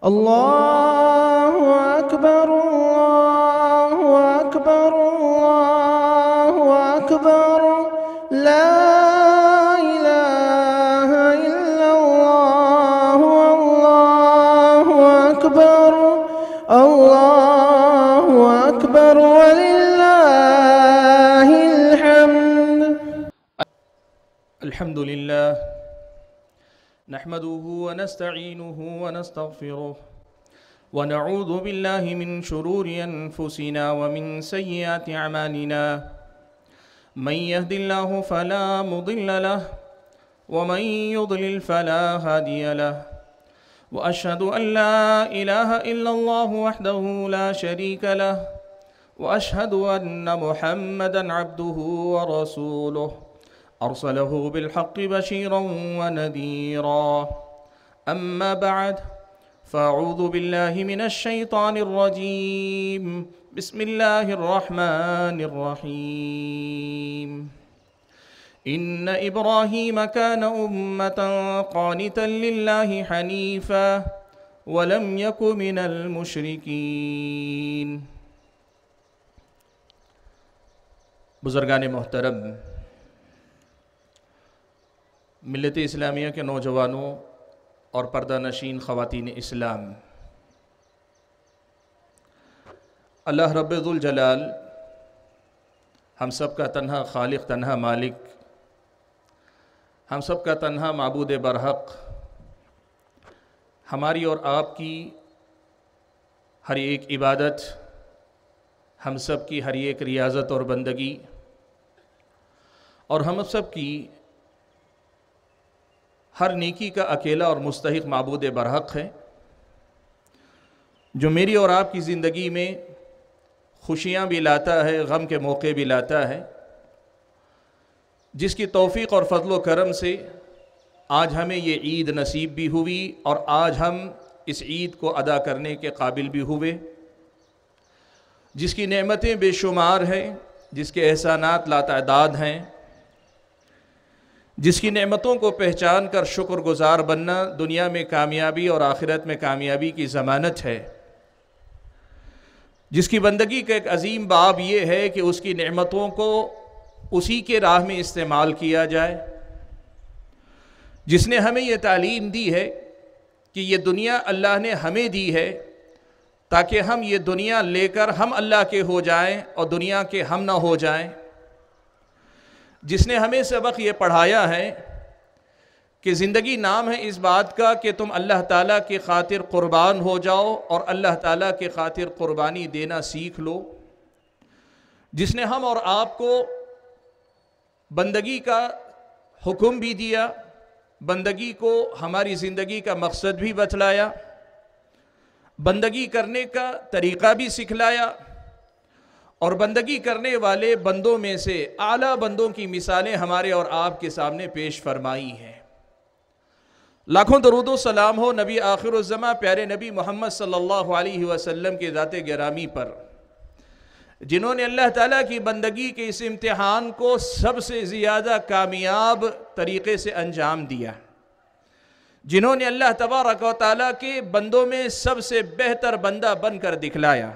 الله أكبر الله أكبر الله أكبر لا إله إلا الله الله أكبر الله أكبر ولله الحمد الحمد لله نحمده ونستعينه ونستغفره ونعوذ بالله من شرور أنفسنا ومن سيئات أعمالنا من يهد الله فلا مضل له ومن يضلل فلا هادي له وأشهد أن لا إله إلا الله وحده لا شريك له وأشهد أن محمدا عبده ورسوله أرسله بالحق بشيرا ونذيرا أما بعد فأعوذ بالله من الشيطان الرجيم بسم الله الرحمن الرحيم إن إبراهيم كان أمة قانتا لله حنيفا ولم يك من المشركين بزرگان محترم मिलत इस्लामिया के नौजवानों और पर्दा नशीन ख़वान इस्लाम अल्लाह रब्ज़ुलजलाल हम सब का तनहा खालिक तनहा मालिक हम सब का तनहा मबूद बरहक़ हमारी और आपकी हर एक इबादत हम सब की हर एक रियाजत और बंदगी और हम सब की हर नेकी का अकेला और मुस्तक मबूद बरहक है जो मेरी और आपकी ज़िंदगी में खुशियाँ भी लाता है गम के मौके भी लाता है जिसकी तोफ़ी और फजलो करम से आज हमें ये ईद नसीब भी हुई और आज हम इस ईद को अदा करने के काबिल भी हुए जिसकी नेमतें बेशुमार हैं जिसके एहसानात लातदाद हैं जिसकी नेमतों को पहचान कर शुक्रगुजार बनना दुनिया में कामयाबी और आखिरत में कामयाबी की ज़मानत है जिसकी बंदगी का एक अजीम बाब यह है कि उसकी नेमतों को उसी के राह में इस्तेमाल किया जाए जिसने हमें यह तालीम दी है कि यह दुनिया अल्लाह ने हमें दी है ताकि हम ये दुनिया लेकर हम अल्लाह के हो जाएं और दुनिया के हम ना हो जाएं जिसने हमें सबक ये पढ़ाया है कि ज़िंदगी नाम है इस बात का कि तुम अल्लाह ताला के ख़ातिर क़ुरबान हो जाओ और अल्लाह ताला के ख़ातिर क़ुरबानी देना सीख लो जिसने हम और आपको बंदगी का हुक्म भी दिया बंदगी को हमारी ज़िंदगी का मकसद भी बतलाया बंदगी करने का तरीक़ा भी सिखलाया और बंदगी करने वाले बंदों में से आला बंदों की मिसालें हमारे और आपके सामने पेश फरमाई हैं लाखों दरुदो सलाम हो नबी आखिर ज़मा प्यारे नबी मोहम्मद सल्लल्लाहु अलैहि वसल्लम के ज़ात गरामी पर जिन्होंने अल्लाह ताला की बंदगी के इस इम्तहान को सबसे ज़्यादा कामयाब तरीके से अंजाम दिया जिन्होंने अल्लाह तबारक ताली के बंदों में सबसे बेहतर बंदा बनकर दिखलाया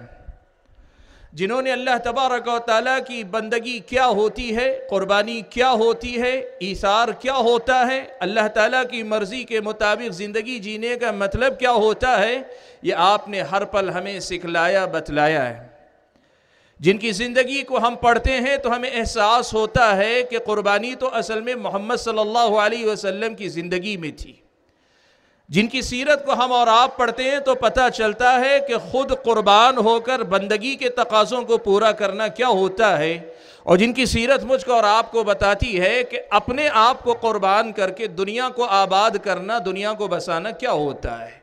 जिन्होंने अल्लाह तबारक ताली की बंदगी क्या होती है क़ुरबानी क्या होती है ईसार क्या होता है अल्लाह ताली की मर्ज़ी के मुताबिक ज़िंदगी जीने का मतलब क्या होता है ये आपने हर पल हमें सिखलाया बतलाया है जिनकी ज़िंदगी को हम पढ़ते हैं तो हमें एहसास होता है कि क़ुरबानी तो असल में मोहम्मद सल्ला वसम की ज़िंदगी में थी जिनकी सीरत को हम और आप पढ़ते हैं तो पता चलता है कि ख़ुद क़ुरबान होकर बंदगी के तकाज़ों को पूरा करना क्या होता है और जिनकी सीरत मुझको और आपको बताती है कि अपने आप को क़ुरबान करके दुनिया को आबाद करना दुनिया को बसाना क्या होता है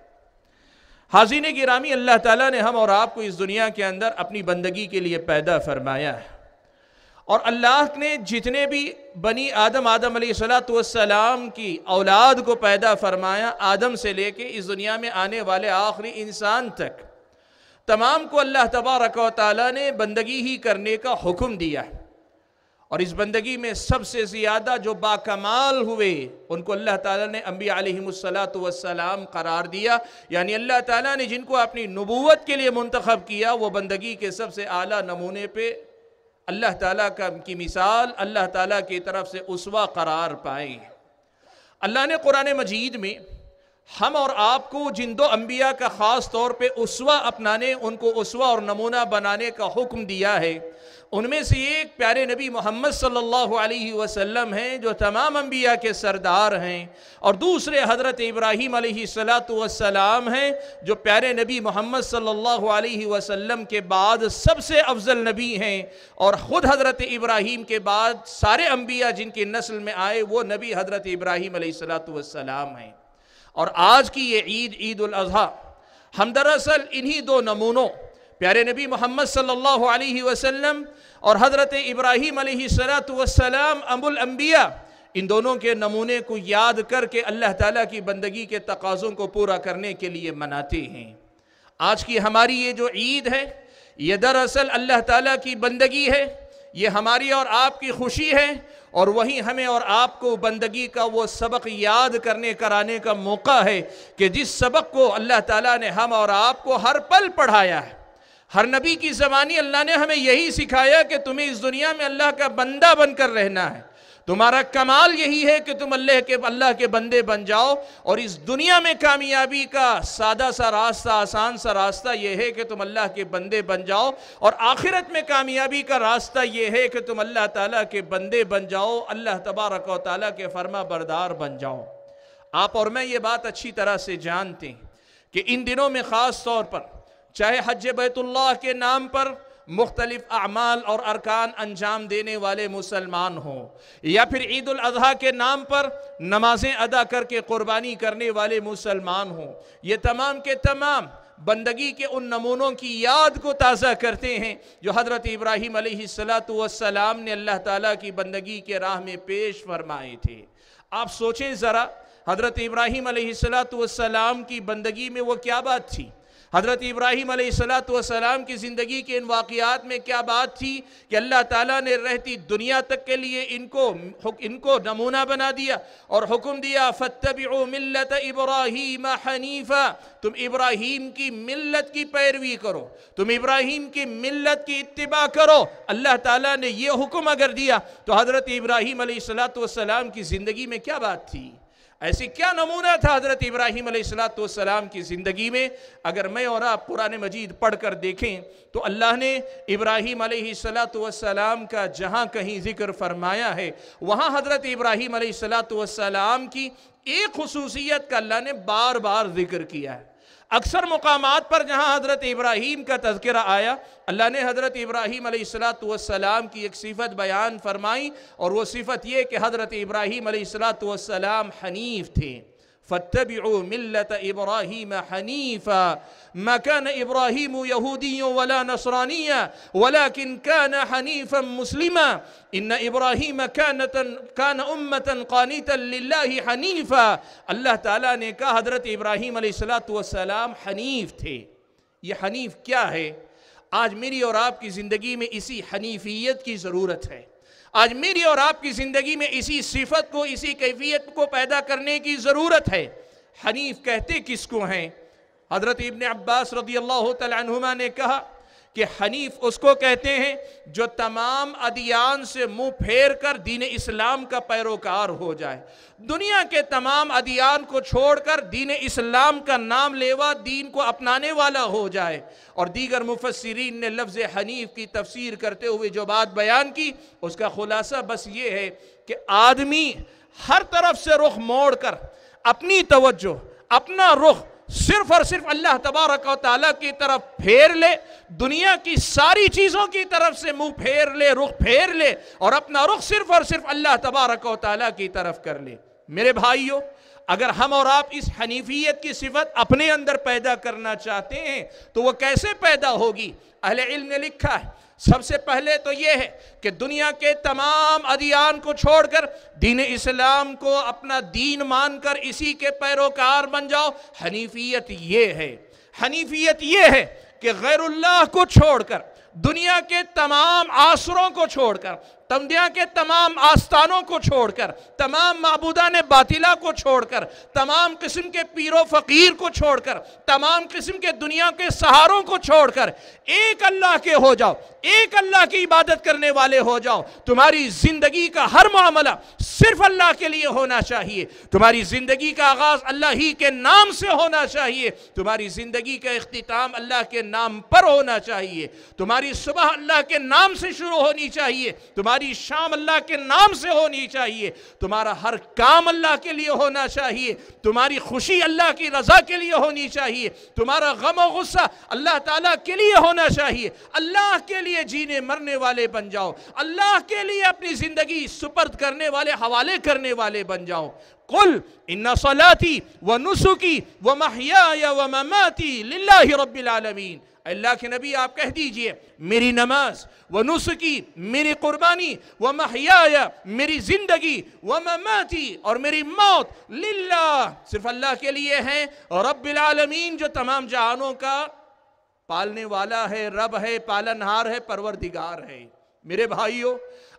हाजिन गिरामी अल्लाह ताला ने हम और आपको इस दुनिया के अंदर अपनी बंदगी के लिए पैदा फरमाया है और अल्लाह ने जितने भी बनी आदम आदम सलाम की औलाद को पैदा फरमाया आदम से लेके इस दुनिया में आने वाले आखिरी इंसान तक तमाम को अल्लाह तबारक ने बंदगी ही करने का हुक्म दिया है और इस बंदगी में सबसे ज़्यादा जो बाकमाल हुए उनको अल्लाह ताला ने अम्बी करार दिया यानी अल्लाह ताला ने जिनको अपनी नबूवत के लिए मुंतखब किया वो बंदगी के सबसे आला नमूने पर अल्लाह ताला का की मिसाल अल्लाह ताला की तरफ से उसवा करार पाए अल्लाह ने कुरान मजीद में हम और आपको जिन दो अम्बिया का ख़ास तौर पे उसवा अपनाने उनको उसवा और नमूना बनाने का हुक्म दिया है उनमें से एक प्यारे नबी मोहम्मद सल्लल्लाहु अलैहि वसल्लम हैं जो तमाम अम्बिया के सरदार हैं और दूसरे हज़रत इब्राहीम वसलाम हैं जो प्यारे नबी मोहम्मद सल्लल्लाहु अलैहि वसल्लम के बाद सबसे अफजल नबी हैं और ख़ुद हज़रत इब्राहीम के बाद सारे अम्बिया जिनकी नस्ल में आए वो नबी हज़रत इब्राहीम सलाम हैं और आज की ये ईद ईद उल अज़हा हम दरअसल इन्हीं दो नमूनों प्यारे नबी मोहम्मद सल्लल्लाहु अलैहि वसल्लम और हज़रत इब्राहीम सलाम अमुल अम्बिया इन दोनों के नमूने को याद करके अल्लाह ताला की बंदगी के तकाज़ों को पूरा करने के लिए मनाते हैं आज की हमारी ये जो ईद है ये दरअसल अल्लाह ताला की बंदगी है ये हमारी और आपकी खुशी है और वहीं हमें और आपको बंदगी का वो सबक याद करने कराने का मौका है कि जिस सबक को अल्लाह ताला ने हम और आपको हर पल पढ़ाया है हर नबी की ज़बानी अल्लाह ने हमें यही सिखाया कि तुम्हें इस दुनिया में अल्लाह का बंदा बनकर रहना है तुम्हारा कमाल यही है कि तुम अल्लाह के अल्लाह के बंदे बन जाओ और इस दुनिया में कामयाबी का सादा सा रास्ता आसान सा रास्ता यह है कि तुम अल्लाह के बंदे बन जाओ और आखिरत में कामयाबी का रास्ता यह है कि तुम अल्लाह ताला के बंदे बन जाओ अल्लाह तबारक ताली के फर्मा बरदार बन जाओ आप और मैं ये बात अच्छी तरह से जानते हैं कि इन दिनों में ख़ास तौर पर चाहे हज बैतुल्ला के नाम पर मुख्तलिफ अमाल और अरकान अंजाम देने वाले मुसलमान हों या फिर ईद अजी के नाम पर नमाजें अदा करके क़ुरबानी करने वाले मुसलमान हों ये तमाम के तमाम बंदगी के उन नमूनों की याद को ताज़ा करते हैं जो हज़रत इब्राहीम सलाम ने अल्लाह ताला की बंदगी के राह में पेश फरमाए थे आप सोचें ज़रा हज़रत इब्राहीम सलाम की बंदगी में वो क्या बात थी हज़रत इब्राहिम सलाम की ज़िंदगी के इन वाक़ात में क्या बात थी कि अल्लाह ताला ने रहती दुनिया तक के लिए इनको इनको नमूना बना दिया और हुक्म दिया फ़तब मिलत इब्राहिम हनीफ़ा तुम इब्राहीम की मिलत की पैरवी करो तुम इब्राहीम की मिलत की इतबा करो अल्लाह ताला ने यह हुक्म अगर दिया तो हज़रत इब्राहिम सलाम की ज़िंदगी में क्या बात थी ऐसी क्या नमूना था हज़रत इब्राहिम सलाम की ज़िंदगी में अगर मैं और आप पुराने मजीद पढ़ कर देखें तो अल्लाह ने इब्राहिम सलाम का जहाँ कहीं ज़िक्र फरमाया है वहाँ हज़रत इब्राहिम सलाम की एक खसूसियत का अल्लाह ने बार बार ज़िक्र किया है अक्सर मकाम पर जहाँ हज़रत इब्राहीम का तस्करा आया अल्लाह ने हज़रत इब्राहिम सलाम की एक सिफत बयान फरमाई और वह सिफत ये कि हज़रत इब्राहिम सलाम हनीफ थे फ़तब मिलत इब्राहिम हनीफ़ा मकन इब्राहिम यहूदियों वला नसरानिया वला किन कान हनीफ़ मुस्लिम इन इब्राहिम कान कान उम्मतन कानितल्ला हनीफ़ा अल्लाह ताला ने कहा हज़रत इब्राहिम सलाम हनीफ़ थे ये हनीफ़ क्या है आज मेरी और आपकी ज़िंदगी में इसी हनीफियत की ज़रूरत है आज मेरी और आपकी ज़िंदगी में इसी सिफत को इसी कैफियत को पैदा करने की ज़रूरत है हनीफ कहते किसको हैं हज़रत इबन अब्बास रदी अल्लाह तुमा ने कहा कि हनीफ उसको कहते हैं जो तमाम अदियान से मुंह फेर कर दीन इस्लाम का पैरोकार हो जाए दुनिया के तमाम अदियान को छोड़कर दीन इस्लाम का नाम लेवा दीन को अपनाने वाला हो जाए और दीगर मुफसरीन ने लफ्ज़ हनीफ की तफसीर करते हुए जो बात बयान की उसका खुलासा बस ये है कि आदमी हर तरफ से रुख मोड़ कर अपनी तवज्जो अपना रुख सिर्फ और सिर्फ अल्लाह तबारक ताली की तरफ फेर ले दुनिया की सारी चीज़ों की तरफ से मुंह फेर ले रुख फेर ले और अपना रुख सिर्फ और सिर्फ अल्लाह तबारक ताली की तरफ कर ले मेरे भाइयों अगर हम और आप इस हनीफियत की सिफत अपने अंदर पैदा करना चाहते हैं तो वह कैसे पैदा होगी अहल इल्म ने लिखा है सबसे पहले तो ये है कि दुनिया के तमाम अदियान को छोड़कर दीन इस्लाम को अपना दीन मानकर इसी के पैरोकार बन जाओ हनीफियत ये है हनीफियत ये है कि गैरुल्लाह को छोड़कर दुनिया के तमाम आसरों को छोड़कर तमदिया के तमाम आस्थानों को छोड़कर तमाम मबूदा ने बातिला को छोड़कर तमाम किस्म के पीर फ़कीर को छोड़कर तमाम किस्म के दुनिया के सहारों को छोड़कर एक अल्लाह के हो जाओ एक अल्लाह की इबादत करने वाले हो जाओ तुम्हारी ज़िंदगी का हर मामला सिर्फ अल्लाह के लिए होना चाहिए तुम्हारी ज़िंदगी का आगाज़ अल्लाह ही के नाम से होना चाहिए तुम्हारी ज़िंदगी का अख्ताम अल्लाह के नाम पर होना चाहिए तुम्हारी सुबह अल्लाह के नाम से शुरू होनी चाहिए तुम्हारी तुम्हारी शाम अल्लाह के नाम से होनी चाहिए तुम्हारा हर काम अल्लाह के लिए होना चाहिए तुम्हारी खुशी अल्लाह की रज़ा के लिए होनी चाहिए तुम्हारा गम और गुस्सा अल्लाह ताला के लिए होना चाहिए अल्लाह के लिए जीने मरने वाले बन जाओ अल्लाह के लिए अपनी ज़िंदगी सुपर्द करने वाले हवाले करने वाले बन जाओ कुल इन्ना सलाती व नुसुकी व महिया व ममाती रबीआलमीन अल्लाह के नबी आप कह दीजिए मेरी नमाज व नुसुकी मेरी कुर्बानी व महिया मेरी ज़िंदगी व ममाती और मेरी मौत लिल्ला सिर्फ अल्लाह के लिए है रबालमीन जो तमाम जहानों का पालने वाला है रब है पालनहार है परवरदिगार है मेरे भाइयों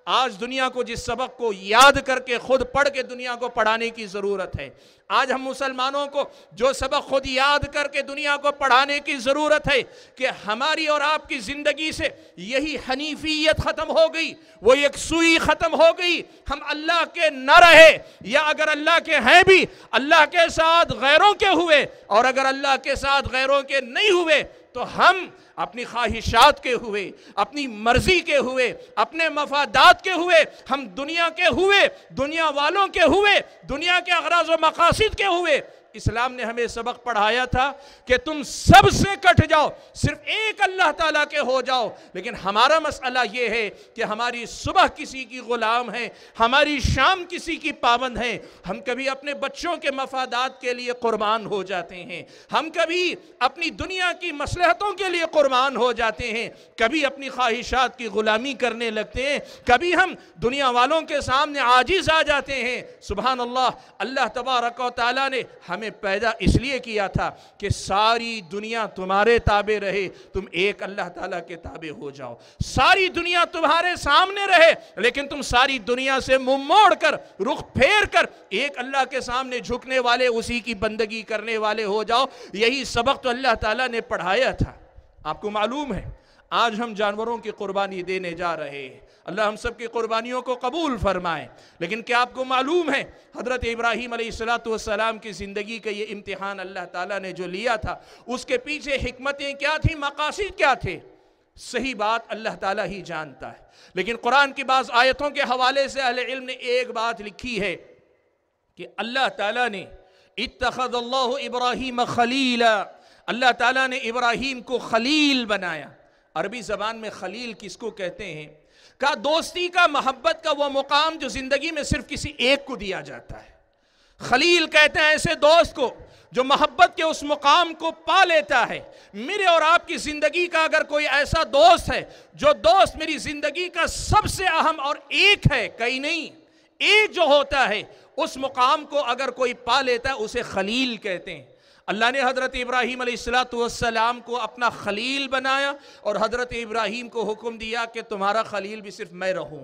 आज दुनिया को जिस सबक को याद करके खुद पढ़ के दुनिया को पढ़ाने की ज़रूरत है आज हम मुसलमानों को जो सबक खुद याद करके दुनिया को पढ़ाने की ज़रूरत है कि हमारी और आपकी ज़िंदगी से यही हनीफियत ख़त्म हो गई वो एक सुई ख़त्म हो गई हम अल्लाह के न रहे या अगर अल्लाह के हैं भी अल्लाह के साथ गैरों के हुए और अगर अल्लाह के साथ गैरों के नहीं हुए तो हम अपनी ख्वाहिशात के हुए अपनी मर्जी के हुए अपने मफादात के हुए हम दुनिया के हुए दुनिया वालों के हुए दुनिया के अगराज व मकासद के हुए इस्लाम ने हमें सबक पढ़ाया था कि तुम सबसे कट जाओ सिर्फ एक अल्लाह ताला के हो जाओ लेकिन हमारा मसला ये है कि हमारी सुबह किसी की ग़ुलाम है हमारी शाम किसी की पाबंद है हम कभी अपने बच्चों के मफादात के लिए कुर्बान हो जाते हैं हम कभी अपनी दुनिया की मसलहतों के लिए कुर्बान हो जाते हैं कभी अपनी ख्वाहिशात की ग़ुलामी करने लगते हैं कभी हम दुनिया वालों के सामने आजिज़ आ जाते हैं सुबह अल्लाह अल्लाह तबारक ने हमें हमें पैदा इसलिए किया था कि सारी दुनिया तुम्हारे ताबे रहे तुम एक अल्लाह ताला के ताबे हो जाओ सारी दुनिया तुम्हारे सामने रहे लेकिन तुम सारी दुनिया से मुंह मोड़ कर रुख फेर कर एक अल्लाह के सामने झुकने वाले उसी की बंदगी करने वाले हो जाओ यही सबक तो अल्लाह ताला ने पढ़ाया था आपको मालूम है आज हम जानवरों की कुर्बानी देने जा रहे हैं अल्लाह हम सब की क़ुरबानियों को कबूल फ़रमाएँ लेकिन क्या आपको मालूम है हज़रत इब्राहिम सलाम की ज़िंदगी का ये इम्तहान अल्लाह ताला ने जो लिया था उसके पीछे हमतें क्या थी मकासद क्या थे सही बात अल्लाह ताला ही जानता है लेकिन कुरान की बाज़ आयतों के हवाले से अहल इल्म ने एक बात लिखी है कि अल्लाह ताला ने इतखल्ला इब्राहिम खलीला अल्लाह ताला ने इब्राहीम को खलील बनाया अरबी ज़बान में खलील किसको कहते हैं का दोस्ती का मोहब्बत का वो मुकाम जो ज़िंदगी में सिर्फ किसी एक को दिया जाता है खलील कहते हैं ऐसे दोस्त को जो मोहब्बत के उस मुकाम को पा लेता है मेरे और आपकी ज़िंदगी का अगर कोई ऐसा दोस्त है जो दोस्त मेरी ज़िंदगी का सबसे अहम और एक है कई नहीं एक जो होता है उस मुकाम को अगर कोई पा लेता है उसे खलील कहते हैं अल्लाह ने हज़रत इब्राहिम सलाम को अपना खलील बनाया और हज़रत इब्राहिम को हुक्म दिया कि तुम्हारा खलील भी सिर्फ मैं रहूँ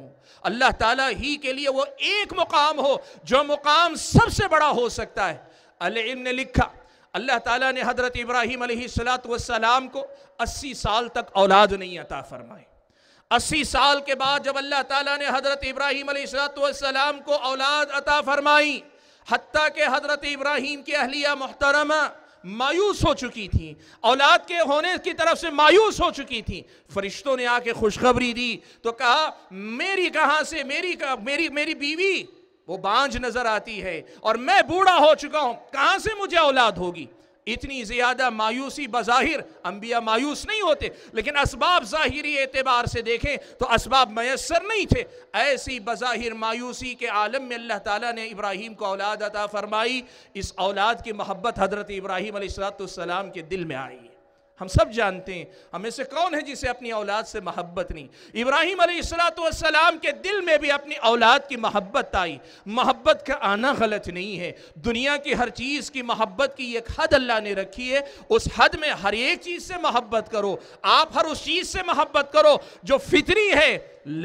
अल्लाह ताला ही के लिए वो एक मुकाम हो जो मुकाम सबसे बड़ा हो सकता है अलम ने लिखा अल्लाह ताला ने हज़रत इब्राहिम सलाम को अस्सी साल तक औलाद नहीं अता फरमाई अस्सी साल के बाद जब अल्लाह ताला ने हज़रत इब्राहिम सलाम को औलाद अता फरमाई हती के हज़रत इब्राहिम की अहलिया मोहतरमा मायूस हो चुकी थी औलाद के होने की तरफ से मायूस हो चुकी थी फरिश्तों ने आके खुशखबरी दी तो कहा मेरी कहाँ से मेरी का, मेरी मेरी बीवी वो बांझ नज़र आती है और मैं बूढ़ा हो चुका हूँ कहाँ से मुझे औलाद होगी इतनी ज़्यादा मायूसी बज़ाहिर अम्बिया मायूस नहीं होते लेकिन इसबाब ज़ाहरी एतबार से देखें तो इसबाब मैसर नहीं थे ऐसी बज़ाहिर मायूसी के आलम में अल्लाह ताला ने इब्राहिम को औलाद अता फ़रमाई इस औलाद की मोहब्बत हज़रत इब्राहिम सलाम के दिल में आई हम सब जानते हैं हमें से कौन है जिसे अपनी औलाद से मोहब्बत नहीं इब्राहिम अलैहिस्सलाम के दिल में भी अपनी औलाद की मोहब्बत आई मोहब्बत का आना गलत नहीं है दुनिया की हर चीज़ की मोहब्बत की एक हद अल्लाह ने रखी है उस हद में हर एक चीज़ से मोहब्बत करो आप हर उस चीज़ से मोहब्बत करो जो फितरी है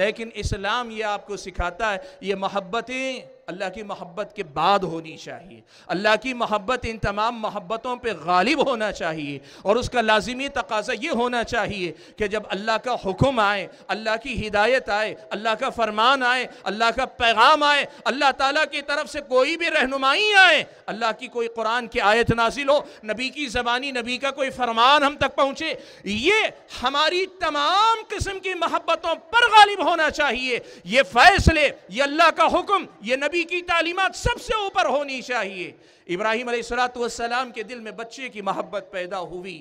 लेकिन इस्लाम ये आपको सिखाता है ये मोहब्बतें अल्लाह की मोहब्बत के बाद होनी चाहिए अल्लाह की मोहब्बत इन तमाम मोहब्बतों पे गालिब होना चाहिए और उसका लाजमी तकाजा ये होना चाहिए कि जब अल्लाह का हुक्म आए अल्लाह की हिदायत आए अल्लाह का फरमान आए अल्लाह का पैगाम आए अल्लाह ताला की तरफ से कोई भी रहनुमाई आए अल्लाह की कोई कुरान की आयत नाजिल हो नबी की ज़बानी नबी का कोई फरमान हम तक पहुँचे ये हमारी तमाम किस्म की महब्बतों पर गालिब होना चाहिए ये फ़ैसले ये अल्लाह का हुक्म ये नबी नबी की तालीमत सबसे ऊपर होनी चाहिए इब्राहिम सलाम के दिल में बच्चे की मोहब्बत पैदा हुई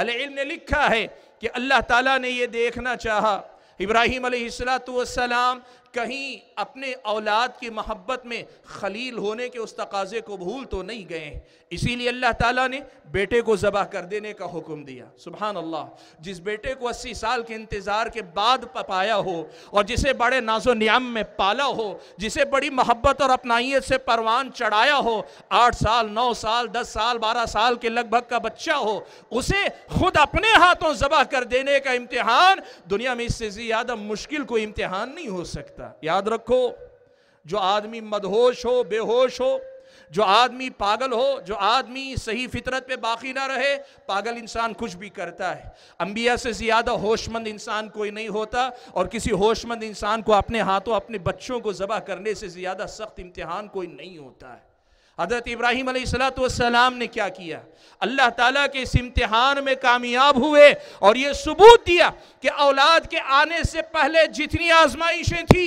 अलम ने लिखा है कि अल्लाह ताला ने ये देखना चाहा इब्राहिम सलाम कहीं अपने औलाद की मोहब्बत में खलील होने के उस तकाजे को भूल तो नहीं गए इसीलिए अल्लाह ताला ने बेटे को ज़बह कर देने का हुक्म दिया सुबह अल्लाह जिस बेटे को अस्सी साल के इंतज़ार के बाद पाया हो और जिसे बड़े नाजो नियाम में पाला हो जिसे बड़ी मोहब्बत और अपनाइत से परवान चढ़ाया हो आठ साल नौ साल दस साल बारह साल के लगभग का बच्चा हो उसे खुद अपने हाथों ज़बह कर देने का इम्तहान दुनिया में इससे ज़्यादा मुश्किल कोई इम्तहान नहीं हो सकता सकता याद रखो जो आदमी मदहोश हो बेहोश हो जो आदमी पागल हो जो आदमी सही फितरत पे बाकी ना रहे पागल इंसान कुछ भी करता है अंबिया से ज़्यादा होशमंद इंसान कोई नहीं होता और किसी होशमंद इंसान को अपने हाथों अपने बच्चों को ज़बा करने से ज़्यादा सख्त इम्तहान कोई नहीं होता है हज़रत इब्राहिम सलाम ने क्या किया अल्लाह ताला के इस इम्तिहान में कामयाब हुए और ये सबूत दिया कि औलाद के आने से पहले जितनी आजमाइशें थी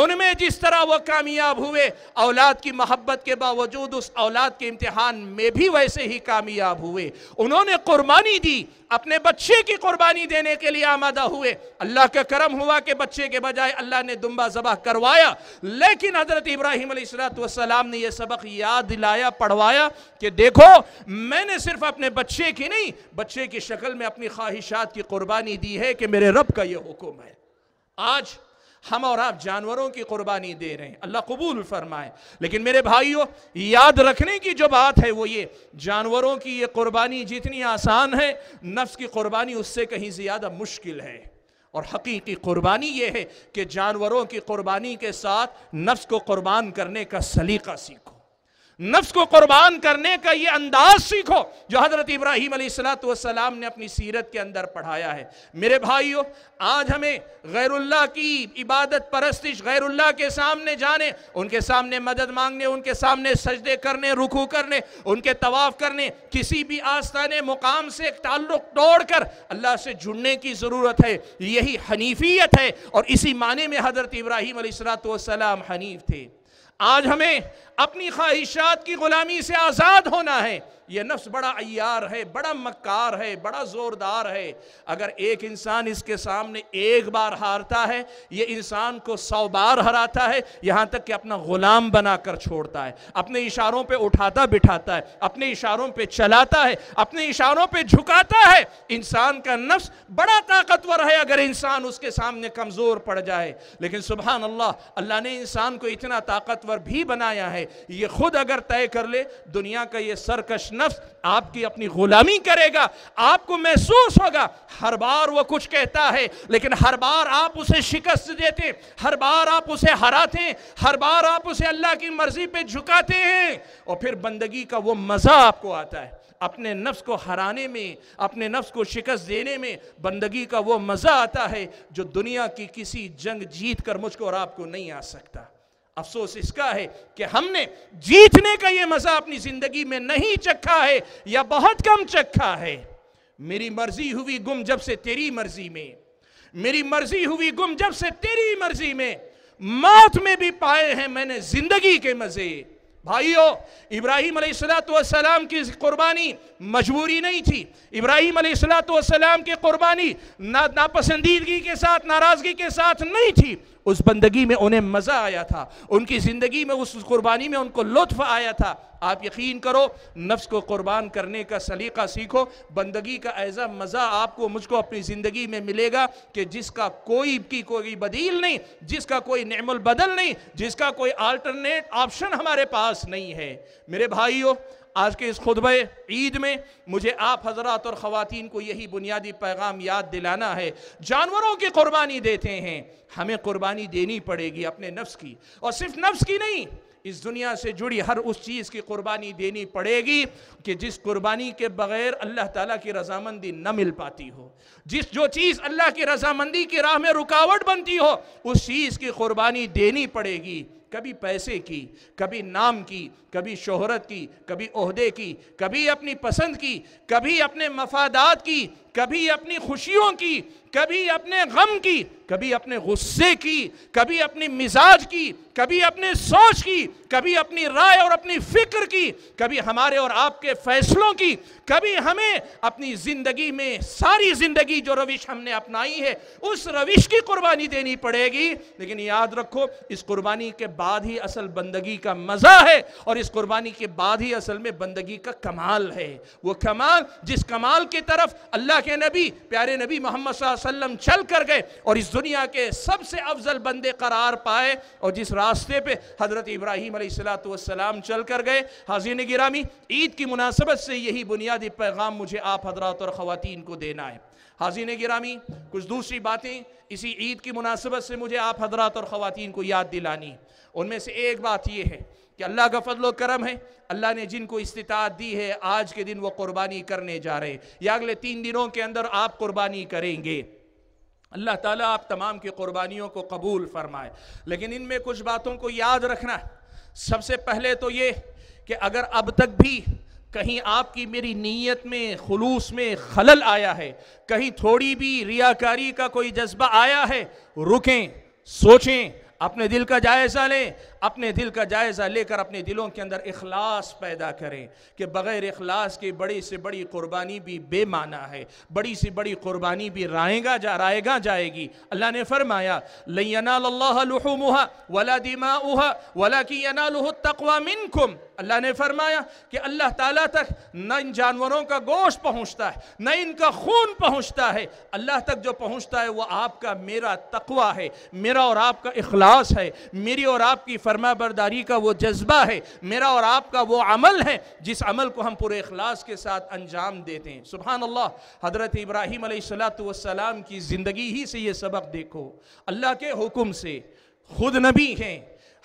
उनमें जिस तरह वो कामयाब हुए औलाद की मोहब्बत के बावजूद उस औलाद के इम्तहान में भी वैसे ही कामयाब हुए उन्होंने कुर्बानी दी अपने बच्चे की कुर्बानी देने के लिए आमादा हुए अल्लाह का करम हुआ कि बच्चे के बजाय अल्लाह ने दुम्बा जबह करवाया लेकिन हज़रत इब्राहिम सलाम ने यह सबक याद दिलाया पढ़वाया कि देखो मैंने सिर्फ अपने बच्चे की नहीं बच्चे की शक्ल में अपनी ख्वाहिशात की कुर्बानी दी है कि मेरे रब का यह हुक्म है आज हम और आप जानवरों की कुर्बानी दे रहे हैं अल्लाह कबूल फरमाए लेकिन मेरे भाइयों याद रखने की जो बात है वो ये जानवरों की ये कुर्बानी जितनी आसान है नफ्स की कुर्बानी उससे कहीं ज़्यादा मुश्किल है और हकीकी कुर्बानी ये है कि जानवरों की कुर्बानी के साथ नफ्स को कुर्बान करने का सलीका सीख नफ्स को कुर्बान करने का ये अंदाज सीखो जो हज़रत इब्राहिम सलाम ने अपनी सीरत के अंदर पढ़ाया है मेरे भाइयों आज हमें गैरुल्लाह की इबादत परस्तिश गैरुल्लाह के सामने जाने उनके सामने मदद मांगने उनके सामने सजदे करने रुकू करने उनके तवाफ़ करने किसी भी आस्थान मुकाम से ताल्लुक तोड़ कर अल्लाह से जुड़ने की ज़रूरत है यही हनीफियत है और इसी माने में हज़रत इब्राहिम सलाम हनीफ थे आज हमें अपनी ख्वाहिशात की ग़ुलामी से आज़ाद होना है यह नफ्स बड़ा अयार है बड़ा मक्कार है बड़ा ज़ोरदार है अगर एक इंसान इसके सामने एक बार हारता है यह इंसान को सौ बार हराता है यहाँ तक कि अपना ग़ुलाम बनाकर छोड़ता है अपने इशारों पे उठाता बिठाता है अपने इशारों पे चलाता है अपने इशारों पे झुकाता है इंसान का नफ्स बड़ा ताकतवर है अगर इंसान उसके सामने कमज़ोर पड़ जाए लेकिन सुबह अल्लाह अल्लाह ने इंसान को इतना ताकतवर भी बनाया है है ये खुद अगर तय कर ले दुनिया का ये सरकश नफ्स आपकी अपनी गुलामी करेगा आपको महसूस होगा हर बार वो कुछ कहता है लेकिन हर बार आप उसे शिकस्त देते हर बार आप उसे हराते हर बार आप उसे अल्लाह की मर्जी पे झुकाते हैं और फिर बंदगी का वो मज़ा आपको आता है अपने नफ्स को हराने में अपने नफ्स को शिकस्त देने में बंदगी का वो मज़ा आता है जो दुनिया की किसी जंग जीत कर मुझको और आपको नहीं आ सकता अफसोस इसका है कि हमने जीतने का ये मज़ा अपनी ज़िंदगी में नहीं चखा है या बहुत कम चखा है मेरी मर्जी हुई गुम जब से तेरी मर्जी में मेरी मर्जी हुई गुम जब से तेरी मर्जी में मौत में भी पाए हैं मैंने ज़िंदगी के मज़े भाइयों इब्राहिम सलाम की कुर्बानी मजबूरी नहीं थी इब्राहिम सलाम की कुर्बानी ना नापसंदीदगी के साथ नाराज़गी के साथ नहीं थी उस बंदगी में उन्हें मज़ा आया था उनकी ज़िंदगी में उस कुर्बानी में उनको लुत्फ आया था आप यकीन करो नफ्स को कुर्बान करने का सलीका सीखो बंदगी का ऐसा मज़ा आपको मुझको अपनी ज़िंदगी में मिलेगा कि जिसका कोई की कोई बदील नहीं जिसका कोई नमल बदल नहीं जिसका कोई आल्टरनेट ऑप्शन हमारे पास नहीं है मेरे भाइयों आज के इस खुतब ईद में मुझे आप हजरात और ख़वान को यही बुनियादी पैगाम याद दिलाना है जानवरों की कुर्बानी देते हैं हमें कुर्बानी देनी पड़ेगी अपने नफ्स की और सिर्फ नफ्स की नहीं इस दुनिया से जुड़ी हर उस चीज़ की कुर्बानी देनी पड़ेगी कि जिस कुर्बानी के बग़ैर अल्लाह ताला की रजामंदी न मिल पाती हो जिस जो चीज़ अल्लाह की रजामंदी की राह में रुकावट बनती हो उस चीज़ की कुर्बानी देनी पड़ेगी कभी पैसे की कभी नाम की कभी शोहरत की कभी ओहदे की कभी अपनी पसंद की कभी अपने मफादात की कभी अपनी खुशियों की कभी अपने गम की कभी अपने गुस्से की कभी अपने मिजाज की कभी अपने सोच की कभी अपनी राय और अपनी फ़िक्र की कभी हमारे और आपके फ़ैसलों की कभी हमें अपनी ज़िंदगी में सारी ज़िंदगी जो रविश हमने अपनाई है उस रविश की कुर्बानी देनी पड़ेगी लेकिन याद रखो इस कुर्बानी के बाद ही असल बंदगी का मज़ा है और इस कुर्बानी के बाद ही असल में बंदगी का कमाल है वो कमाल जिस कमाल की तरफ अल्लाह के नबी प्यारे नबी मोहम्मद वसल्लम चल कर गए और इस दुनिया के सबसे अफजल बंदे करार पाए और जिस रास्ते पे हज़रत इब्राहिम सलाम चल कर गए हाजीन गिरामी ईद की मुनासबत से यही बुनियादी पैगाम मुझे आप हजरात और ख़वान को देना है हाजिन गिरामी कुछ दूसरी बातें इसी ईद की मुनासिबत से मुझे आप हजरात और ख़वान को याद दिलानी उनमें से एक बात यह है कि अल्लाह का फजलो करम है अल्लाह ने जिनको इस्तात दी है आज के दिन वो कुर्बानी करने जा रहे हैं या अगले तीन दिनों के अंदर आप कुर्बानी करेंगे अल्लाह ताला आप तमाम की कुर्बानियों को कबूल फरमाए लेकिन इनमें कुछ बातों को याद रखना सबसे पहले तो ये कि अगर अब तक भी कहीं आपकी मेरी नीयत में खलूस में खलल आया है कहीं थोड़ी भी रियाकारी का कोई जज्बा आया है रुकें सोचें अपने दिल का जायज़ा लें अपने दिल का जायज़ा लेकर अपने दिलों के अंदर अखलास पैदा करें कि बग़ैर अखलास के बड़ी से बड़ी क़ुरबानी भी बेमाना है बड़ी से बड़ी क़ुरबानी भी रायेगा जा राएगा जाएगी अल्लाह ने फरमाया लैनाल्लाहुमुहा वला दिमाउहा वला की तकवा मिनकुम अल्लाह ने फरमाया कि अल्लाह ताला तक न इन जानवरों का गोश्त पहुँचता है न इनका खून पहुँचता है अल्लाह तक जो पहुँचता है वह आपका मेरा तकवा है मेरा और आपका अखलास है मेरी और आपकी फर फरमा बरदारी का वो जज्बा है मेरा और आपका वो अमल है जिस अमल को हम पूरे अखलास के साथ अंजाम देते हैं सुबह अल्लाह हज़रत इब्राहिम सलाम की ज़िंदगी ही से ये सबक देखो अल्लाह के हुक्म से खुद नबी हैं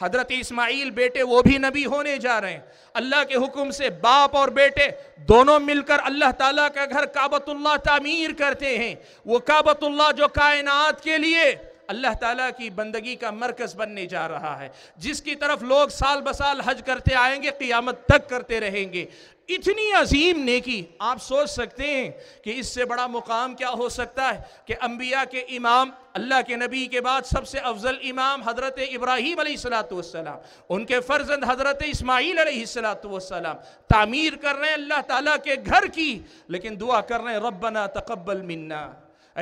हजरत इस्माइल बेटे वो भी नबी होने जा रहे हैं अल्लाह के हुक्म से बाप और बेटे दोनों मिलकर अल्लाह ताला का घर काबतुल्ला तामीर करते हैं वो काबतुल्ला जो कायनात के लिए अल्लाह ताला की बंदगी का मरकज़ बनने जा रहा है जिसकी तरफ लोग साल बसाल हज करते आएंगे क़ियामत तक करते रहेंगे इतनी अजीम नेकी आप सोच सकते हैं कि इससे बड़ा मुकाम क्या हो सकता है कि अम्बिया के इमाम अल्लाह के नबी के बाद सबसे अफजल इमाम हज़रत इब्राहिम सलाम उनके फ़र्जंद हज़रत इसमाईल तामीर कर रहे हैं अल्लाह ताला के घर की लेकिन दुआ कर रहे हैं रब्बना तकबल मन्ना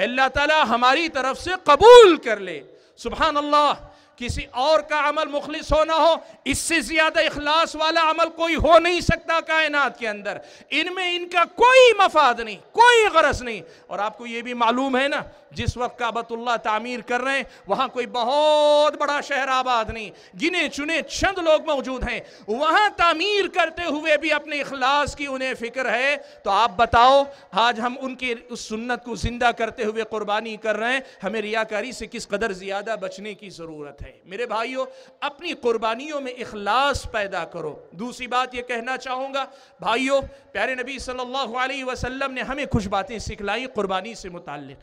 अल्लाह ताला हमारी तरफ से कबूल कर ले सुबहान अल्लाह किसी और का अमल मुखलिस होना हो इससे ज़्यादा इखलास वाला अमल कोई हो नहीं सकता कायनात के अंदर इनमें इनका कोई मफाद नहीं कोई गरज नहीं और आपको यह भी मालूम है ना जिस वक्त काबतुल्ला तामीर कर रहे हैं वहाँ कोई बहुत बड़ा शहर आबाद नहीं गिने चुने चंद लोग मौजूद हैं वहाँ तामीर करते हुए भी अपने अखलास की उन्हें फ़िक्र है तो आप बताओ आज हम उनकी उस सुन्नत को ज़िंदा करते हुए कुर्बानी कर रहे हैं हमें रियाकारी से किस कदर ज़्यादा बचने की ज़रूरत है है मेरे भाइयों अपनी कुर्बानियों में इखलास पैदा करो दूसरी बात ये कहना चाहूँगा भाइयों प्यारे नबी सल्लल्लाहु अलैहि वसल्लम ने हमें कुछ बातें सिखलाई कुर्बानी से मुतल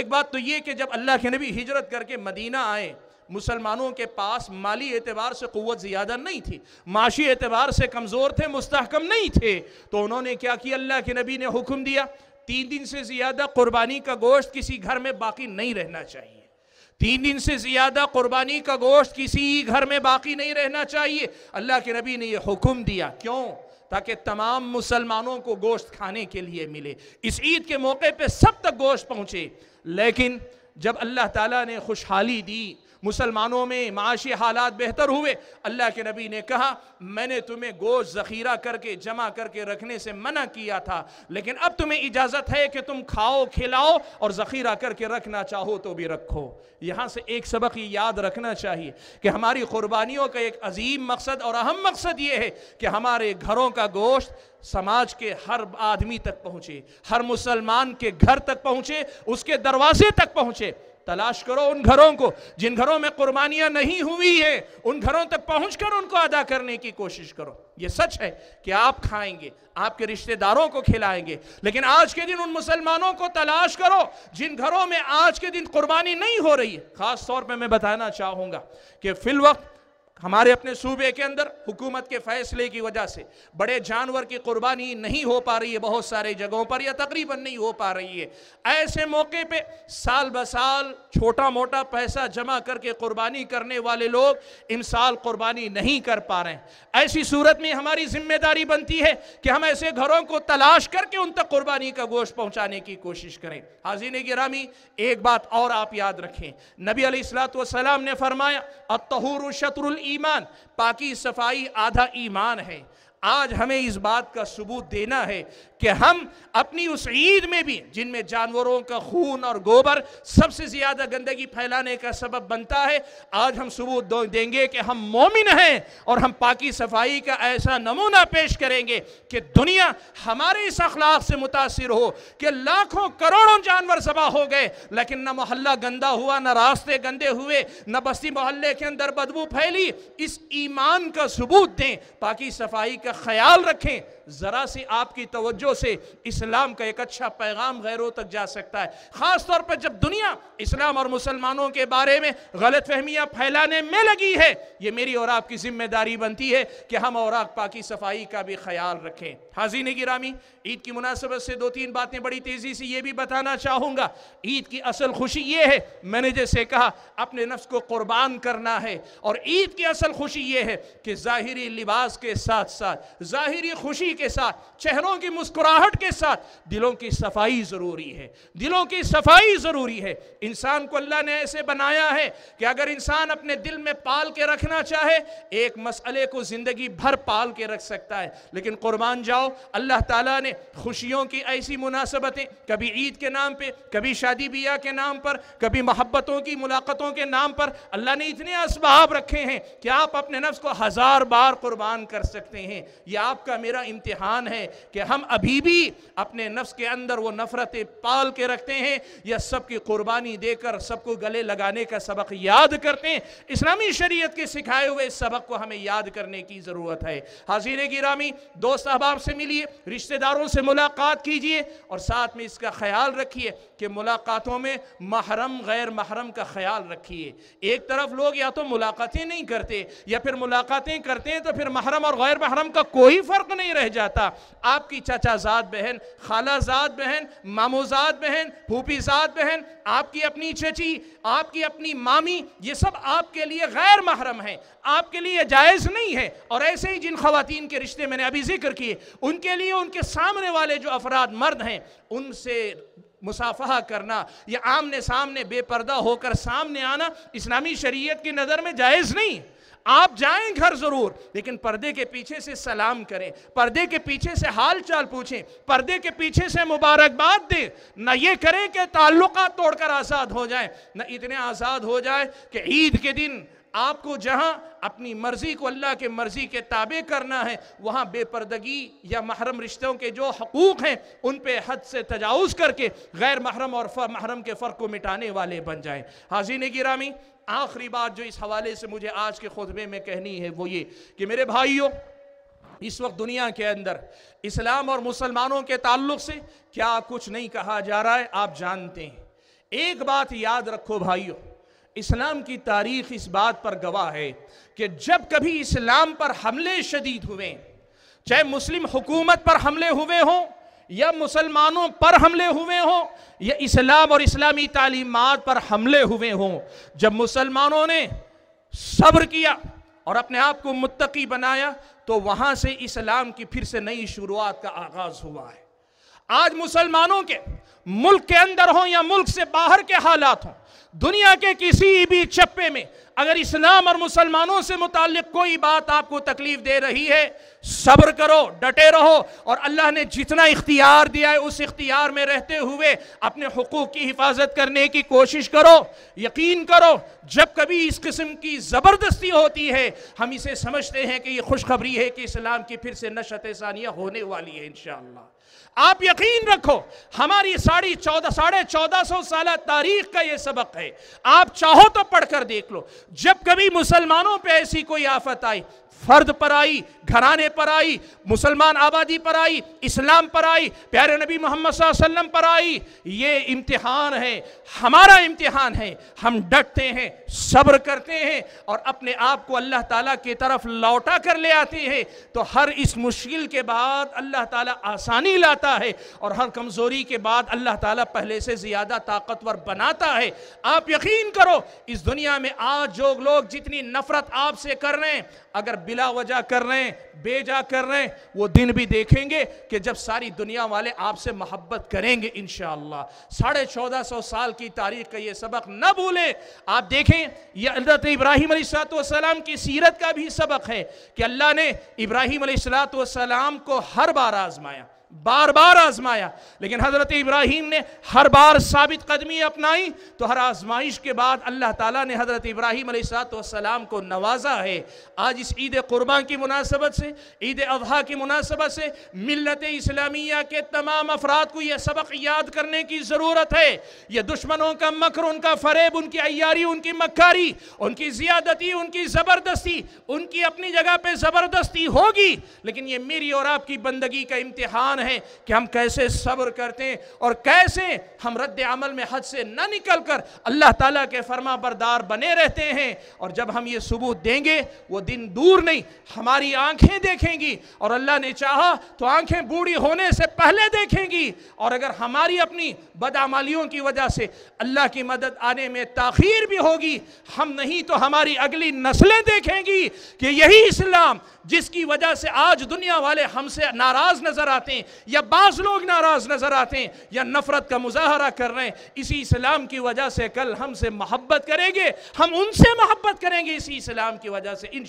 एक बात तो ये कि जब अल्लाह के नबी हिजरत करके मदीना आए मुसलमानों के पास माली एतबार से क़वत ज़्यादा नहीं थी माशी एतबार से कमज़ोर थे मुस्तकम नहीं थे तो उन्होंने क्या किया अल्लाह के नबी ने हुक्म दिया तीन दिन से ज़्यादा कुर्बानी का गोश्त किसी घर में बाकी नहीं रहना चाहिए तीन दिन से ज़्यादा कुर्बानी का गोश्त किसी घर में बाकी नहीं रहना चाहिए अल्लाह के नबी ने यह हुक्म दिया क्यों ताकि तमाम मुसलमानों को गोश्त खाने के लिए मिले इस ईद के मौके पर सब तक गोश्त पहुँचे लेकिन जब अल्लाह ताला ने खुशहाली दी मुसलमानों में माशी हालात बेहतर हुए अल्लाह के नबी ने कहा मैंने तुम्हें गोश ज़ख़ीरा करके जमा करके रखने से मना किया था लेकिन अब तुम्हें इजाज़त है कि तुम खाओ खिलाओ और ज़ख़ीरा करके रखना चाहो तो भी रखो यहाँ से एक सबक ये याद रखना चाहिए कि हमारी क़ुरबानियों का एक अजीम मकसद और अहम मकसद ये है कि हमारे घरों का गोश्त समाज के हर आदमी तक पहुँचे हर मुसलमान के घर तक पहुँचे उसके दरवाजे तक पहुँचे तलाश करो उन घरों को जिन घरों में कुर्बानियां नहीं हुई है उन घरों तक पहुंचकर कर उनको अदा करने की कोशिश करो ये सच है कि आप खाएंगे आपके रिश्तेदारों को खिलाएंगे लेकिन आज के दिन उन मुसलमानों को तलाश करो जिन घरों में आज के दिन कुर्बानी नहीं हो रही है ख़ास तौर पर मैं बताना चाहूंगा कि फिल वक्त हमारे अपने सूबे के अंदर हुकूमत के फैसले की वजह से बड़े जानवर की कुर्बानी नहीं हो पा रही है बहुत सारे जगहों पर या तकरीबन नहीं हो पा रही है ऐसे मौके पे साल ब साल छोटा मोटा पैसा जमा करके कुर्बानी करने वाले लोग इन साल कुर्बानी नहीं कर पा रहे हैं ऐसी सूरत में हमारी जिम्मेदारी बनती है कि हम ऐसे घरों को तलाश करके उन तक कुर्बानी का गोश्त पहुँचाने की कोशिश करें हाजिर गिरामी एक बात और आप याद रखें नबी सलाम ने फरमाया अतहूर शत्रुल ईमान पाकि सफाई आधा ईमान है आज हमें इस बात का सबूत देना है कि हम अपनी उस ईद में भी जिनमें जानवरों का खून और गोबर सबसे ज़्यादा गंदगी फैलाने का सबब बनता है आज हम सबूत देंगे कि हम मोमिन हैं और हम पाकि सफाई का ऐसा नमूना पेश करेंगे कि दुनिया हमारे इस अखलाक से मुतासर हो कि लाखों करोड़ों जानवर सबा हो गए लेकिन ना मोहल्ला गंदा हुआ ना रास्ते गंदे हुए न बस्ती मोहल्ले के अंदर बदबू फैली इस ईमान का सबूत दें पाकि सफाई का ख्याल रखें જરાસી આપકી તવજ્જો સે ઇસ્લામ કા એક અચ્છા પેગામ ગેરઓ તક જા સકતા હૈ ખાસ તોર પર જબ દુનિયા ઇસ્લામ ઔર મુસ્લમાનો કે બારે મે ગલત ફેહમિયા ફેલાને મે લગી હૈ યે મેરી ઔર આપકી જિમ્મેદારી બનતી હૈ કે હમ ઔર આપ પાકી સફાઈ કા ભી ખ્યાલ રખે હાઝિને ギ ગрами ઈદ કે મુનાસબે સે દો તીન બાતે બડી તીઝી સે યે ભી બતાના ચાહુંગા ઈદ કી અસલ ખુશી યે હૈ મેને જસે કહા અપને નફસ કો કુરબાન karna હૈ ઔર ઈદ કી અસલ ખુશી યે હૈ કે ઝાહિરી લિબાસ કે સાથ સાથ ઝાહિરી ખુશી के साथ चेहरों की मुस्कुराहट के साथ दिलों की सफाई ज़रूरी है दिलों की सफाई ज़रूरी है इंसान को अल्लाह ने ऐसे बनाया है कि अगर इंसान अपने दिल में पाल के रखना चाहे एक मसले को ज़िंदगी भर पाल के रख सकता है लेकिन कुर्बान जाओ अल्लाह ताला ने खुशियों की ऐसी मुनासबतें कभी ईद के नाम पर कभी शादी ब्याह के नाम पर कभी मोहब्बतों की मुलाकातों के नाम पर अल्लाह ने इतने असबाब रखे हैं कि आप अपने नफ्स को हज़ार बार कुर्बान कर सकते हैं यह आपका मेरा इम्त इम्तिहान है कि हम अभी भी अपने नफ्स के अंदर वो नफ़रतें पाल के रखते हैं या सबकी क़ुरबानी देकर सबको गले लगाने का सबक याद करते हैं इस्लामी शरीयत के सिखाए हुए इस सबक को हमें याद करने की ज़रूरत है हाजिर गिरामी दोस्त अहबाब से मिलिए रिश्तेदारों से मुलाकात कीजिए और साथ में इसका ख्याल रखिए कि मुलाकातों में महरम गैर महरम का ख्याल रखिए एक तरफ लोग या तो मुलाकातें नहीं करते या फिर मुलाकातें करते हैं तो फिर महरम और गैर महरम का कोई फ़र्क नहीं रहे जाता आपकी चाचाजाद बहन खालाजाद बहन मामोजाद बहन फूफीजाद बहन आपकी अपनी चची आपकी अपनी मामी ये सब आपके लिए गैर महरम हैं आपके लिए जायज़ नहीं है और ऐसे ही जिन खातन के रिश्ते मैंने अभी जिक्र किए उनके लिए उनके सामने वाले जो अफराद मर्द हैं उनसे मुसाफा करना या आमने सामने बेपर्दा होकर सामने आना इस्लामी शरीयत की नज़र में जायज़ नहीं है आप जाएं घर ज़रूर लेकिन पर्दे के पीछे से सलाम करें पर्दे के पीछे से हाल चाल पूछें पर्दे के पीछे से मुबारकबाद दें ना ये करें कि ताल्लुका तोड़कर आज़ाद हो जाए ना इतने आज़ाद हो जाए कि ईद के दिन आपको जहां अपनी मर्ज़ी को अल्लाह के मर्ज़ी के ताबे करना है वहां बेपर्दगी या महरम रिश्तों के जो हकूक़ हैं उन पर हद से तजावज करके गैर महरम और महरम के फ़र्क को मिटाने वाले बन जाएं ने गिरामी आखिरी बात जो इस हवाले से मुझे आज के खुतबे में कहनी है वो ये कि मेरे भाइयों इस वक्त दुनिया के अंदर इस्लाम और मुसलमानों के ताल्लुक से क्या कुछ नहीं कहा जा रहा है आप जानते हैं एक बात याद रखो भाइयों इस्लाम की तारीख इस बात पर गवाह है कि जब कभी इस्लाम पर हमले शदीद हुए चाहे मुस्लिम हुकूमत पर हमले हुए हों या मुसलमानों पर हमले हुए हों या इस्लाम और इस्लामी तालीमत पर हमले हुए हों जब मुसलमानों ने सब्र किया और अपने आप को मुत्तकी बनाया तो वहां से इस्लाम की फिर से नई शुरुआत का आगाज़ हुआ है आज मुसलमानों के मुल्क के अंदर हों या मुल्क से बाहर के हालात हों दुनिया के किसी भी चप्पे में अगर इस्लाम और मुसलमानों से मुतल कोई बात आपको तकलीफ दे रही है सब्र करो डटे रहो और अल्लाह ने जितना इख्तियार दिया है उस इख्तियार में रहते हुए अपने हकूक़ की हिफाजत करने की कोशिश करो यकीन करो जब कभी इस किस्म की ज़बरदस्ती होती है हम इसे समझते हैं कि ये खुशखबरी है कि इस्लाम की फिर से नशत सानिया होने वाली है इन आप यकीन रखो हमारी साढ़ी चौदह साढ़े चौदह सौ साल तारीख का ये सबक है आप चाहो तो पढ़कर देख लो जब कभी मुसलमानों पे ऐसी कोई आफत आई फर्द पर आई घराने पर आई मुसलमान आबादी पर आई इस्लाम पर आई प्यारे नबी मोहम्मद वसल्लम पर आई ये इम्तिहान है हमारा इम्तिहान है हम डटते हैं सब्र करते हैं और अपने आप को अल्लाह ताला की तरफ लौटा कर ले आते हैं तो हर इस मुश्किल के बाद अल्लाह ताला आसानी लाता करता है और हर कमज़ोरी के बाद अल्लाह ताला पहले से ज़्यादा ताकतवर बनाता है आप यकीन करो इस दुनिया में आज जो लोग जितनी नफ़रत आपसे कर रहे हैं अगर बिला वजह कर रहे हैं बेजा कर रहे हैं वो दिन भी देखेंगे कि जब सारी दुनिया वाले आपसे मोहब्बत करेंगे इन साढ़े चौदह सौ साल की तारीख का ये सबक न भूलें आप देखें यह हजरत इब्राहिम सलाम की सीरत का भी सबक है कि अल्लाह ने इब्राहिम सलाम को हर बार आजमाया बार बार आजमाया लेकिन हज़रत इब्राहिम ने हर बार साबित कदमी अपनाई तो हर आजमाइश के बाद अल्लाह ताला ने हज़रत इब्राहिम सलाम को नवाजा है आज इस ईद कुर्बान की मुनासबत से ईद अजहा की मुनासबत से मिलत इस्लामिया के तमाम अफराद को यह सबक याद करने की ज़रूरत है यह दुश्मनों का मकर उनका फरेब उनकी अयारी उनकी मक्कारी उनकी जियादती उनकी ज़बरदस्ती उनकी अपनी जगह पर ज़बरदस्ती होगी लेकिन यह मेरी और आपकी बंदगी का इम्तहान ईमान है कि हम कैसे सब्र करते हैं और कैसे हम रद्द अमल में हद से ना निकल कर अल्लाह ताला के फरमा बरदार बने रहते हैं और जब हम ये सबूत देंगे वो दिन दूर नहीं हमारी आंखें देखेंगी और अल्लाह ने चाहा तो आंखें बूढ़ी होने से पहले देखेंगी और अगर हमारी अपनी बदामालियों की वजह से अल्लाह की मदद आने में ताखीर भी होगी हम नहीं तो हमारी अगली नस्लें देखेंगी कि यही इस्लाम जिसकी वजह से आज दुनिया वाले हमसे नाराज़ नज़र आते हैं या बाज़ लोग नाराज़ नज़र आते हैं या नफ़रत का मुजाहरा कर रहे हैं इसी इस्लाम की वजह से कल हमसे महब्बत करेंगे हम उनसे महब्बत करेंगे इसी इस्लाम की वजह से इन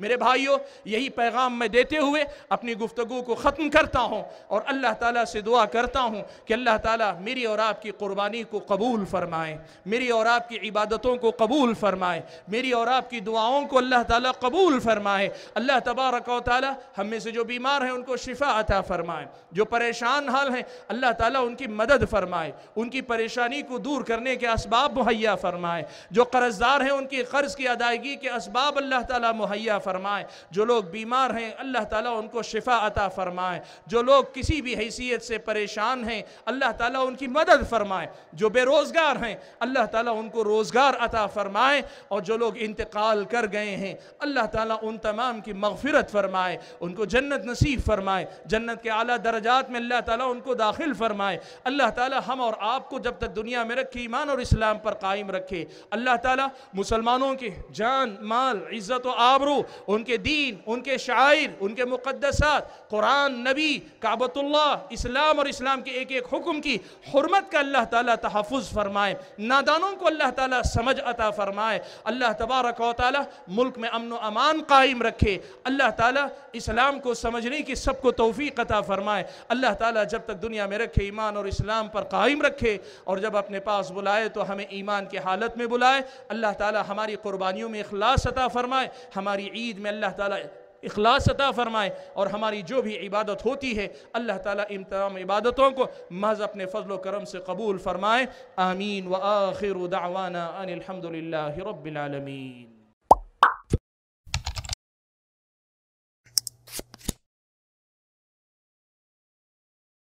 मेरे भाइयों यही पैगाम मैं देते हुए अपनी गुफ्तु को ख़त्म करता हूँ और अल्लाह तला से दुआ करता हूँ कि अल्लाह ताली मेरी और आपकी क़ुरबानी को कबूल फ़रमाए मेरी और आपकी इबादतों को कबूल फ़रमाए मेरी और आपकी दुआओं को अल्लाह ताली कबूल फ़रमाए अल्लाह तबारक ताली हम में से जो बीमार हैं उनको शिफा अता फ़रमाएँ जो परेशान हाल हैं अल्लाह ताली उनकी मदद फ़रमाए उनकी परेशानी को दूर करने के इसबाब मुहैया फ़रमाए जो कर्जदार हैं उनकी कर्ज़ की अदायगी के इसबाब अल्लाह ताली मुहैया फ़रमाए जो लोग बीमार हैं अल्लाह ताली उनको शिफा अता फ़रमाए जो लोग किसी भी हैसियत से परेशान हैं अल्लाह ताली उनकी मदद फ़रमाए जो बेरोज़गार हैं अल्लाह ताली उनको रोज़गार अता फ़रमाए और जो लोग इंतकाल कर गए हैं अल्लाह ताली उन तमाम की मगफरत फरमाए उनको जन्नत नसीब फरमाए जन्नत के अली दर्जात में अल्लाह ताली उनको दाखिल फरमाए अल्लाह ताली हम और आपको जब तक दुनिया में रखे ईमान और इस्लाम पर कायम रखे अल्लाह ताली मुसलमानों के जान माल इज़्ज़त आबरू उनके दीन उनके शायर उनके मुक़दसात कुरान नबी काबतुल्ला इस्लाम और इस्लाम के एक एक हुक्म की हरमत का अल्लाह ताली तहफ़ फरमाए नादानों को अल्लाह ताली समझ अता फरमाए अल्लाह तबारक वाली मुल्क में अमन व अमान कायम रखे अल्लाह ताला इस्लाम को समझने की सबको तोफ़ी कता फ़रमाए अल्लाह ताला जब तक दुनिया में रखे ईमान और इस्लाम पर कायम रखे और जब अपने पास बुलाए तो हमें ईमान की हालत में बुलाए अल्लाह ताला हमारी कुर्बानियों में अखलास अता फ़रमाए हमारी ईद में अल्लाह ताला अखलास अता फ़रमाए और हमारी जो भी इबादत होती है अल्लाह ताला इन तमाम इबादतों को महज अपने फ़जल करम से कबूल फ़रमाए आमीन व आखिर दावाना अनिलहमदिल्ला रबालमीन